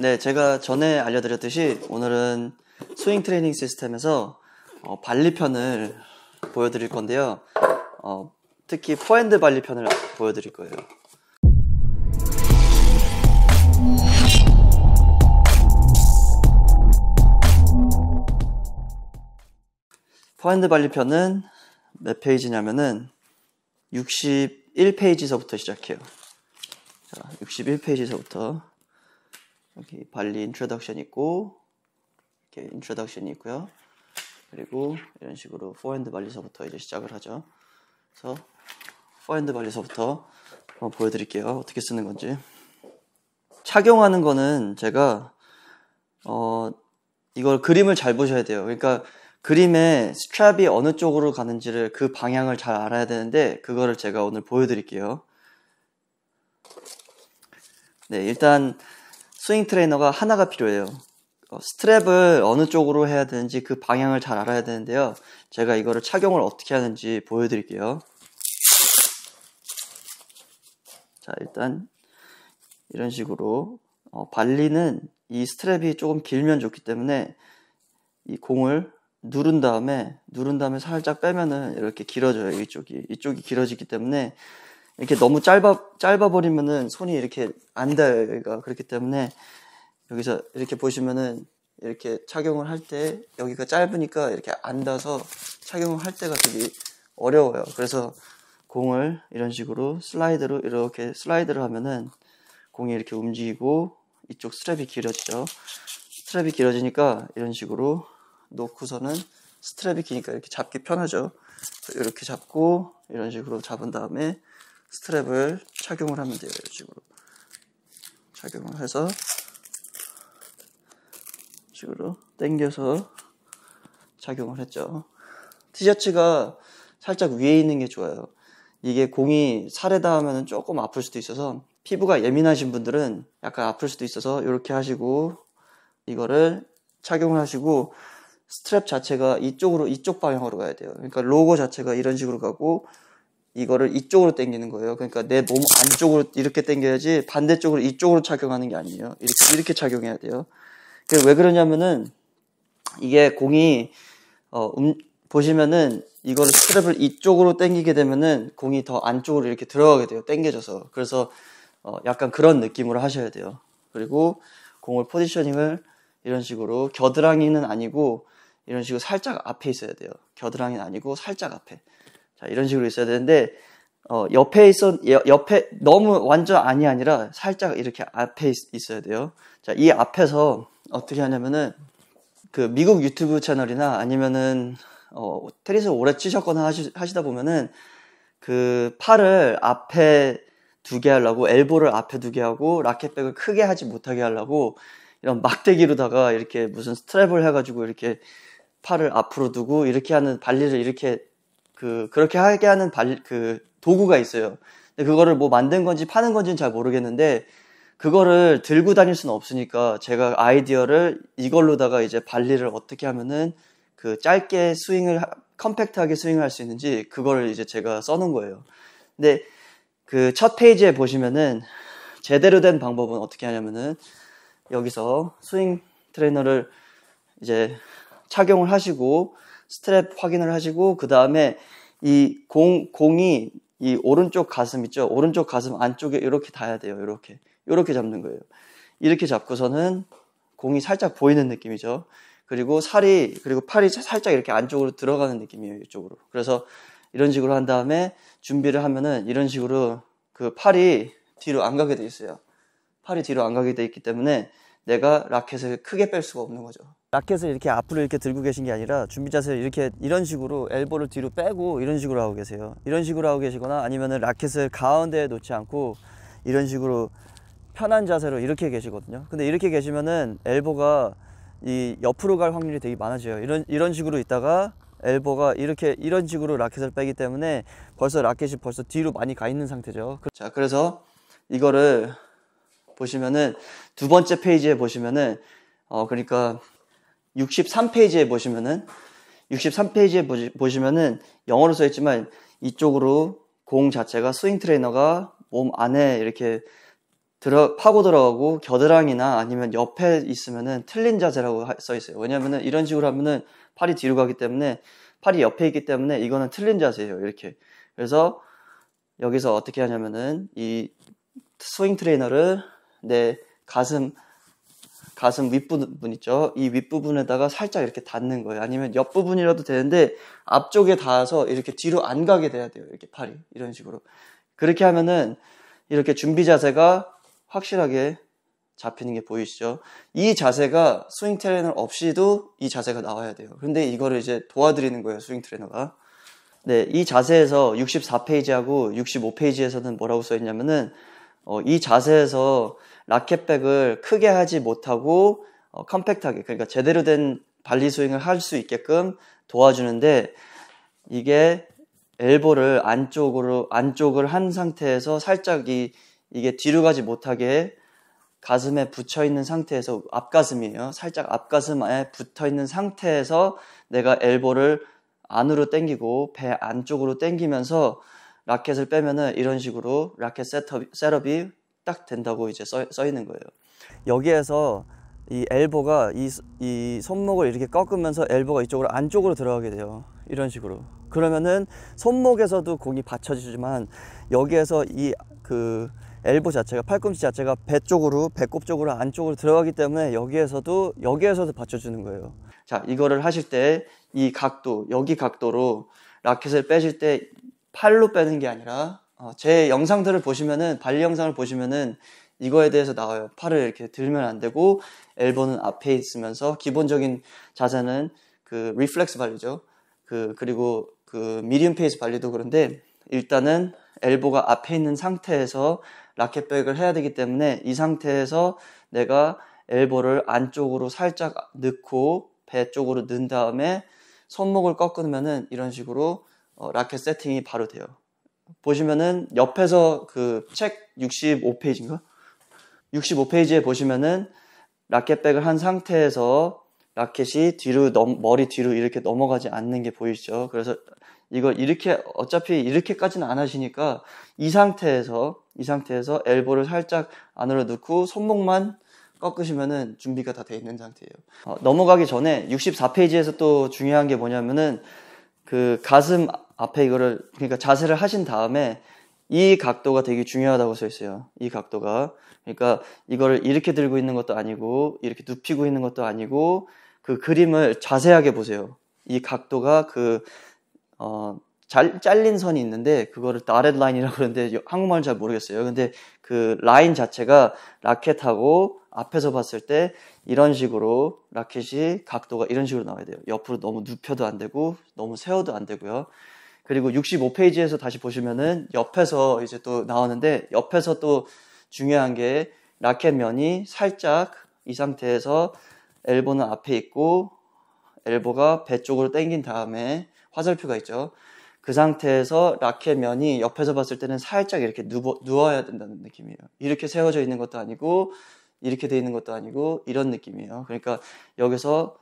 네, 제가 전에 알려드렸듯이 오늘은 스윙 트레이닝 시스템에서 어, 발리편을 보여드릴 건데요. 어, 특히 포핸드 발리편을 보여드릴 거예요. 포핸드 발리편은 몇 페이지냐면은 61페이지서부터 시작해요. 자, 61페이지서부터 여기 발리 인트로덕션 있고 이렇게 인트로덕션이 있고요. 그리고 이런 식으로 포핸드 발리서부터 이제 시작을 하죠. 그래서 포핸드 발리서부터 한번 보여드릴게요. 어떻게 쓰는 건지. 착용하는 거는 제가 어 이걸 그림을 잘 보셔야 돼요. 그러니까 그림의 스트랩이 어느 쪽으로 가는지를 그 방향을 잘 알아야 되는데 그거를 제가 오늘 보여드릴게요. 네, 일단 스윙 트레이너가 하나가 필요해요. 어, 스트랩을 어느 쪽으로 해야 되는지 그 방향을 잘 알아야 되는데요. 제가 이거를 착용을 어떻게 하는지 보여드릴게요. 자, 일단 이런 식으로 어, 발리는 이 스트랩이 조금 길면 좋기 때문에 이 공을 누른 다음에 누른 다음에 살짝 빼면은 이렇게 길어져요 이쪽이 이쪽이 길어지기 때문에 이렇게 너무 짧아 짧아 버리면은 손이 이렇게 안 닿아요. 여기가 그렇기 때문에 여기서 이렇게 보시면은 이렇게 착용을 할 때 여기가 짧으니까 이렇게 안 닿아서 착용을 할 때가 되게 어려워요. 그래서 공을 이런 식으로 슬라이드로 이렇게 슬라이드를 하면은 공이 이렇게 움직이고 이쪽 스트랩이 길어지죠. 스트랩이 길어지니까 이런 식으로 놓고서는 스트랩이 기니까 이렇게 잡기 편하죠. 이렇게 잡고 이런 식으로 잡은 다음에 스트랩을 착용을 하면 돼요. 이런 식으로. 착용을 해서 이런 식으로 당겨서 착용을 했죠. 티셔츠가 살짝 위에 있는 게 좋아요. 이게 공이 살에 닿으면 조금 아플 수도 있어서 피부가 예민하신 분들은 약간 아플 수도 있어서 이렇게 하시고 이거를 착용을 하시고 스트랩 자체가 이쪽으로 이쪽 방향으로 가야 돼요. 그러니까 로고 자체가 이런 식으로 가고 이거를 이쪽으로 당기는 거예요. 그러니까 내 몸 안쪽으로 이렇게 당겨야지 반대쪽으로 이쪽으로 착용하는 게 아니에요. 이렇게, 이렇게 착용해야 돼요. 왜 그러냐면은 이게 공이 어, 음, 보시면은 이거를 스트랩을 이쪽으로 당기게 되면은 공이 더 안쪽으로 이렇게 들어가게 돼요. 당겨져서. 그래서 어, 약간 그런 느낌으로 하셔야 돼요. 그리고 공을 포지셔닝을 이런 식으로 겨드랑이는 아니고 이런 식으로 살짝 앞에 있어야 돼요. 겨드랑이는 아니고 살짝 앞에. 자, 이런 식으로 있어야 되는데, 어, 옆에 있어, 옆에, 너무 완전 안이 아니라 살짝 이렇게 앞에 있, 어야 돼요. 자, 이 앞에서 어떻게 하냐면은, 그 미국 유튜브 채널이나 아니면은, 어, 테니스 오래 치셨거나 하시, 하시다 보면은, 그 팔을 앞에 두게 하려고 엘보를 앞에 두게 하고 라켓백을 크게 하지 못하게 하려고 이런 막대기로다가 이렇게 무슨 스트랩을 해가지고 이렇게 팔을 앞으로 두고 이렇게 하는 발리를 이렇게 그 그렇게 하게 하는 발, 그 도구가 있어요. 근데 그거를 뭐 만든 건지 파는 건지는 잘 모르겠는데 그거를 들고 다닐 수는 없으니까 제가 아이디어를 이걸로다가 이제 발리를 어떻게 하면은 그 짧게 스윙을 컴팩트하게 스윙을 할 수 있는지 그거를 이제 제가 써놓은 거예요. 근데 그 첫 페이지에 보시면은 제대로 된 방법은 어떻게 하냐면은 여기서 스윙 트레이너를 이제 착용을 하시고 스트랩 확인을 하시고 그 다음에 이 공, 공이 이 오른쪽 가슴 있죠? 오른쪽 가슴 안쪽에 이렇게 닿아야 돼요. 이렇게. 이렇게 잡는 거예요. 이렇게 잡고서는 공이 살짝 보이는 느낌이죠. 그리고 살이, 그리고 팔이 살짝 이렇게 안쪽으로 들어가는 느낌이에요. 이쪽으로. 그래서 이런 식으로 한 다음에 준비를 하면은 이런 식으로 그 팔이 뒤로 안 가게 돼 있어요. 팔이 뒤로 안 가게 돼 있기 때문에 내가 라켓을 크게 뺄 수가 없는 거죠. 라켓을 이렇게 앞으로 이렇게 들고 계신 게 아니라 준비 자세를 이렇게 이런 식으로 엘보를 뒤로 빼고 이런 식으로 하고 계세요 이런 식으로 하고 계시거나 아니면은 라켓을 가운데에 놓지 않고 이런 식으로 편한 자세로 이렇게 계시거든요 근데 이렇게 계시면은 엘보가 이 옆으로 갈 확률이 되게 많아져요 이런 이런 식으로 있다가 엘보가 이렇게 이런 식으로 라켓을 빼기 때문에 벌써 라켓이 벌써 뒤로 많이 가 있는 상태죠 그 자 그래서 이거를 보시면은 두 번째 페이지에 보시면은 어 그러니까 63페이지에 보시면은 63페이지에 보시면은 영어로 써 있지만 이쪽으로 공 자체가 스윙 트레이너가 몸 안에 이렇게 들어 파고 들어가고 겨드랑이나 아니면 옆에 있으면은 틀린 자세라고 써 있어요. 왜냐면은 이런 식으로 하면은 팔이 뒤로 가기 때문에 팔이 옆에 있기 때문에 이거는 틀린 자세예요. 이렇게. 그래서 여기서 어떻게 하냐면은 이 스윙 트레이너를 내 가슴 가슴 윗부분 있죠? 이 윗부분에다가 살짝 이렇게 닿는 거예요. 아니면 옆부분이라도 되는데 앞쪽에 닿아서 이렇게 뒤로 안 가게 돼야 돼요. 이렇게 팔이. 이런 식으로. 그렇게 하면은 이렇게 준비 자세가 확실하게 잡히는 게 보이시죠? 이 자세가 스윙 트레이너 없이도 이 자세가 나와야 돼요. 근데 이거를 이제 도와드리는 거예요, 스윙 트레이너가. 네, 이 자세에서 64페이지하고 65페이지에서는 뭐라고 써있냐면은, 어, 이 자세에서 라켓백을 크게 하지 못하고 어, 컴팩트하게 그러니까 제대로 된 발리 스윙을 할 수 있게끔 도와주는데 이게 엘보를 안쪽으로 안쪽을 한 상태에서 살짝 이 이게 뒤로 가지 못하게 가슴에 붙여 있는 상태에서 앞가슴이에요. 살짝 앞가슴에 붙어 있는 상태에서 내가 엘보를 안으로 당기고 배 안쪽으로 당기면서 라켓을 빼면은 이런 식으로 라켓 셋업, 셋업이 딱 된다고 이제 써, 써 있는 거예요. 여기에서 이 엘보가 이, 이 손목을 이렇게 꺾으면서 엘보가 이쪽으로 안쪽으로 들어가게 돼요. 이런 식으로. 그러면은 손목에서도 공이 받쳐지지만 여기에서 이 그 엘보 자체가 팔꿈치 자체가 배 쪽으로 배꼽 쪽으로 안쪽으로 들어가기 때문에 여기에서도 여기에서도 받쳐주는 거예요. 자 이거를 하실 때 이 각도 여기 각도로 라켓을 빼실 때 팔로 빼는 게 아니라 어, 제 영상들을 보시면은 발리 영상을 보시면은 이거에 대해서 나와요. 팔을 이렇게 들면 안 되고 엘보는 앞에 있으면서 기본적인 자세는 그 리플렉스 발리죠. 그 그리고 그 미디움 페이스 발리도 그런데 일단은 엘보가 앞에 있는 상태에서 라켓백을 해야 되기 때문에 이 상태에서 내가 엘보를 안쪽으로 살짝 넣고 배 쪽으로 넣은 다음에 손목을 꺾으면은 이런 식으로 어, 라켓 세팅이 바로 돼요. 보시면은 옆에서 그 책 65페이지인가? 65페이지에 보시면은 라켓백을 한 상태에서 라켓이 뒤로 넘, 머리 뒤로 이렇게 넘어가지 않는 게 보이시죠? 그래서 이거 이렇게 어차피 이렇게까지는 안 하시니까 이 상태에서 이 상태에서 엘보를 살짝 안으로 넣고 손목만 꺾으시면은 준비가 다 돼 있는 상태예요. 어, 넘어가기 전에 64페이지에서 또 중요한 게 뭐냐면은 그 가슴 앞에 이거를 그러니까 자세를 하신 다음에 이 각도가 되게 중요하다고 써 있어요. 이 각도가 그러니까 이거를 이렇게 들고 있는 것도 아니고 이렇게 눕히고 있는 것도 아니고 그 그림을 자세하게 보세요. 이 각도가 그 어, 잘, 잘린 선이 있는데 그거를 다렛 라인이라고 그러는데 한국말은 잘 모르겠어요. 근데 그 라인 자체가 라켓하고 앞에서 봤을 때 이런 식으로 라켓이 각도가 이런 식으로 나와야 돼요. 옆으로 너무 눕혀도 안 되고 너무 세워도 안 되고요. 그리고 65페이지에서 다시 보시면은 옆에서 이제 또 나오는데 옆에서 또 중요한 게 라켓 면이 살짝 이 상태에서 엘보는 앞에 있고 엘보가 배 쪽으로 당긴 다음에 화살표가 있죠. 그 상태에서 라켓 면이 옆에서 봤을 때는 살짝 이렇게 누워, 누워야 된다는 느낌이에요. 이렇게 세워져 있는 것도 아니고 이렇게 돼 있는 것도 아니고 이런 느낌이에요. 그러니까 여기서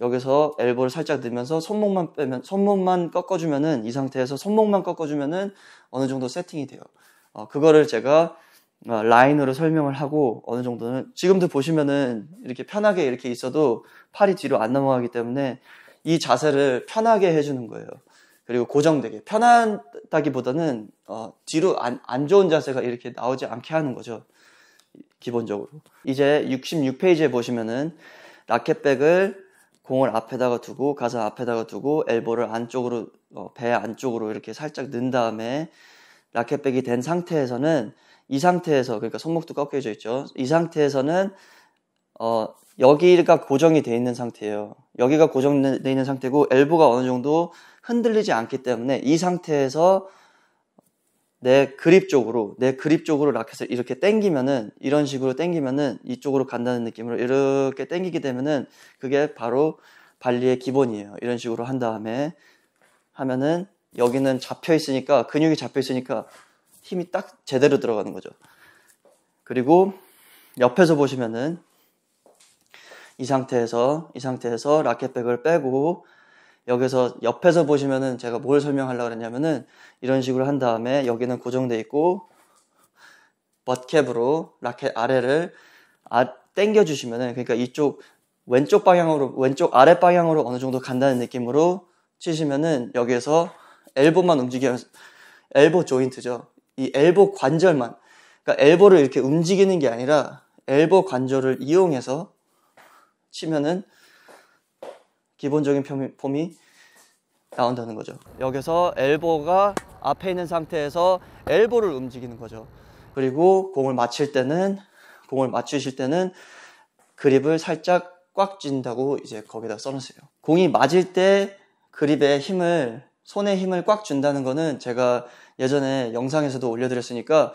여기서 엘보를 살짝 들면서 손목만 빼면 손목만 꺾어주면은 이 상태에서 손목만 꺾어주면은 어느 정도 세팅이 돼요. 어, 그거를 제가 어, 라인으로 설명을 하고 어느 정도는 지금도 보시면은 이렇게 편하게 이렇게 있어도 팔이 뒤로 안 넘어가기 때문에 이 자세를 편하게 해주는 거예요. 그리고 고정되게 편하다기보다는 어, 뒤로 안, 안 좋은 자세가 이렇게 나오지 않게 하는 거죠. 기본적으로 이제 66페이지에 보시면은 라켓백을 공을 앞에다가 두고 가슴 앞에다가 두고 엘보를 안쪽으로 어, 배 안쪽으로 이렇게 살짝 넣은 다음에 라켓백이 된 상태에서는 이 상태에서 그러니까 손목도 꺾여져 있죠. 이 상태에서는 어, 여기가 고정이 돼 있는 상태예요. 여기가 고정돼 있는 상태고 엘보가 어느 정도 흔들리지 않기 때문에 이 상태에서 내 그립 쪽으로 내 그립 쪽으로 라켓을 이렇게 땡기면은 이런 식으로 땡기면은 이쪽으로 간다는 느낌으로 이렇게 땡기게 되면은 그게 바로 발리의 기본이에요. 이런 식으로 한 다음에 하면은 여기는 잡혀 있으니까 근육이 잡혀 있으니까 힘이 딱 제대로 들어가는 거죠. 그리고 옆에서 보시면은 이 상태에서 이 상태에서 라켓백을 빼고 여기서 옆에서 보시면은 제가 뭘 설명하려고 그랬냐면은 이런 식으로 한 다음에 여기는 고정되어 있고 버캡으로 라켓 아래를 아, 당겨 주시면은 그러니까 이쪽 왼쪽 방향으로 왼쪽 아래 방향으로 어느 정도 간다는 느낌으로 치시면은 여기에서 엘보만 움직이면서 엘보 조인트죠. 이 엘보 관절만 그러니까 엘보를 이렇게 움직이는 게 아니라 엘보 관절을 이용해서 치면은 기본적인 폼이 나온다는 거죠 여기서 엘보가 앞에 있는 상태에서 엘보를 움직이는 거죠 그리고 공을 맞힐 때는 공을 맞추실 때는 그립을 살짝 꽉 쥔다고 이제 거기다 써놓으세요 공이 맞을 때 그립의 힘을 손의 힘을 꽉 준다는 거는 제가 예전에 영상에서도 올려드렸으니까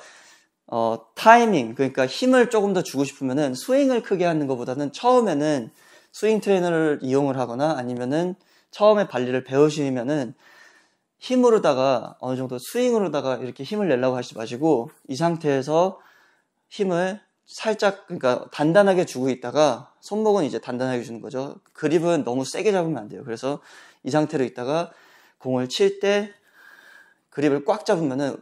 어, 타이밍 그러니까 힘을 조금 더 주고 싶으면은 스윙을 크게 하는 것보다는 처음에는 스윙 트레이너를 이용을 하거나 아니면은 처음에 발리를 배우시면은 힘으로다가 어느 정도 스윙으로다가 이렇게 힘을 내려고 하지 마시고 이 상태에서 힘을 살짝 그러니까 단단하게 주고 있다가 손목은 이제 단단하게 주는 거죠. 그립은 너무 세게 잡으면 안 돼요. 그래서 이 상태로 있다가 공을 칠 때 그립을 꽉 잡으면은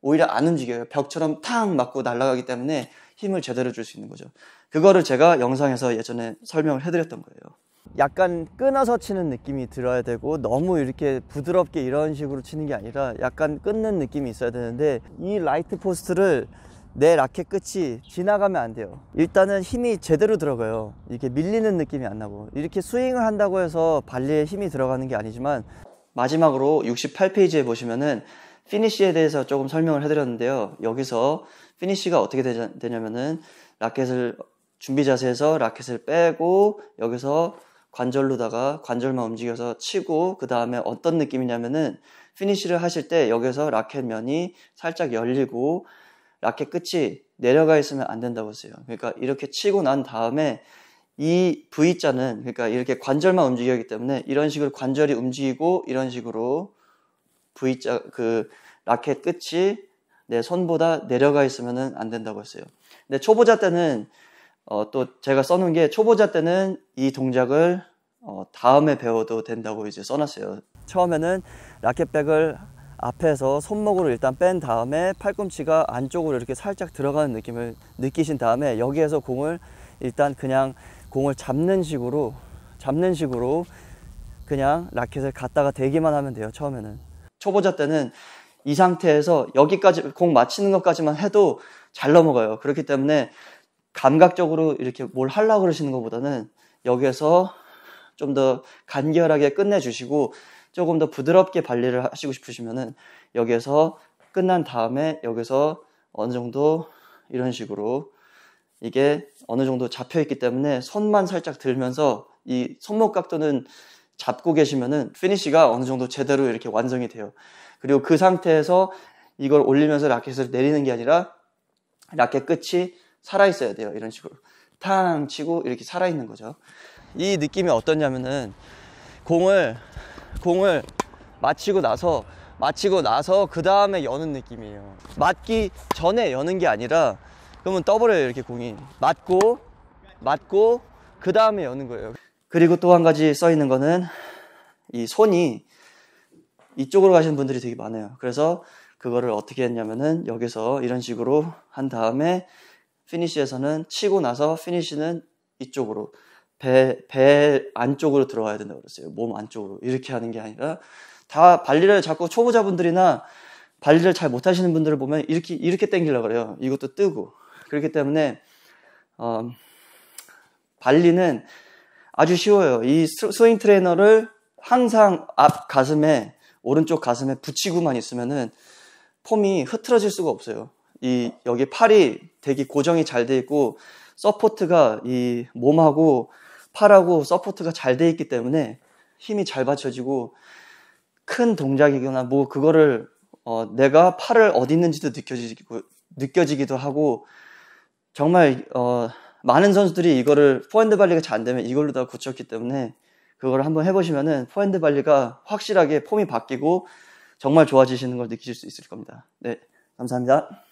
오히려 안 움직여요. 벽처럼 탕 맞고 날아가기 때문에 힘을 제대로 줄 수 있는 거죠. 그거를 제가 영상에서 예전에 설명을 해드렸던 거예요. 약간 끊어서 치는 느낌이 들어야 되고 너무 이렇게 부드럽게 이런 식으로 치는 게 아니라 약간 끊는 느낌이 있어야 되는데 이 라이트 포스트를 내 라켓 끝이 지나가면 안 돼요 일단은 힘이 제대로 들어가요 이렇게 밀리는 느낌이 안 나고 이렇게 스윙을 한다고 해서 발리에 힘이 들어가는 게 아니지만 마지막으로 68페이지에 보시면은 피니쉬에 대해서 조금 설명을 해드렸는데요. 여기서 피니쉬가 어떻게 되냐면은 라켓을 준비 자세에서 라켓을 빼고 여기서 관절로다가 관절만 움직여서 치고 그 다음에 어떤 느낌이냐면은 피니쉬를 하실 때 여기서 라켓 면이 살짝 열리고 라켓 끝이 내려가 있으면 안 된다고 했어요 그러니까 이렇게 치고 난 다음에 이 V자는 그러니까 이렇게 관절만 움직이기 때문에 이런 식으로 관절이 움직이고 이런 식으로 V자 그 라켓 끝이 내 손보다 내려가 있으면은 안 된다고 했어요. 근데 초보자 때는 어, 또 제가 써놓은 게 초보자 때는 이 동작을 어, 다음에 배워도 된다고 이제 써놨어요. 처음에는 라켓백을 앞에서 손목으로 일단 뺀 다음에 팔꿈치가 안쪽으로 이렇게 살짝 들어가는 느낌을 느끼신 다음에 여기에서 공을 일단 그냥 공을 잡는 식으로 잡는 식으로 그냥 라켓을 갖다가 대기만 하면 돼요 처음에는 초보자 때는 이 상태에서 여기까지 공 맞히는 것까지만 해도 잘 넘어가요. 그렇기 때문에 감각적으로 이렇게 뭘 하려고 그러시는 것보다는 여기에서 좀 더 간결하게 끝내주시고 조금 더 부드럽게 발리를 하시고 싶으시면은 여기에서 끝난 다음에 여기서 어느 정도 이런 식으로 이게 어느 정도 잡혀 있기 때문에 손만 살짝 들면서 이 손목 각도는 잡고 계시면은 피니쉬가 어느 정도 제대로 이렇게 완성이 돼요. 그리고 그 상태에서 이걸 올리면서 라켓을 내리는 게 아니라 라켓 끝이 살아 있어야 돼요. 이런 식으로 탕 치고 이렇게 살아 있는 거죠. 이 느낌이 어떻냐면은 공을 공을 마치고 나서 마치고 나서 그 다음에 여는 느낌이에요. 맞기 전에 여는 게 아니라 그러면 떠버려요 이렇게 공이 맞고 맞고 그 다음에 여는 거예요. 그리고 또 한 가지 써 있는 거는 이 손이 이쪽으로 가시는 분들이 되게 많아요. 그래서 그거를 어떻게 했냐면은 여기서 이런 식으로 한 다음에 피니쉬에서는 치고 나서 피니쉬는 이쪽으로 배, 배 안쪽으로 들어가야 된다고 그랬어요. 몸 안쪽으로. 이렇게 하는 게 아니라 다 발리를 자꾸 초보자분들이나 발리를 잘 못하시는 분들을 보면 이렇게 이렇게 당기려고 그래요. 이것도 뜨고 그렇기 때문에 어, 발리는 아주 쉬워요. 이 스윙 트레이너를 항상 앞 가슴에 오른쪽 가슴에 붙이고만 있으면은 폼이 흐트러질 수가 없어요. 이 여기 팔이 되게 고정이 잘 돼 있고 서포트가 이 몸하고 팔하고 서포트가 잘 돼 있기 때문에 힘이 잘 받쳐지고 큰 동작이거나 뭐 그거를 어 내가 팔을 어디 있는지도 느껴지고 느껴지기도 하고 정말 어 많은 선수들이 이거를 포핸드 발리가 잘 안 되면 이걸로 다 고쳤기 때문에 그걸 한번 해보시면은 포핸드 발리가 확실하게 폼이 바뀌고 정말 좋아지시는 걸 느끼실 수 있을 겁니다. 네, 감사합니다.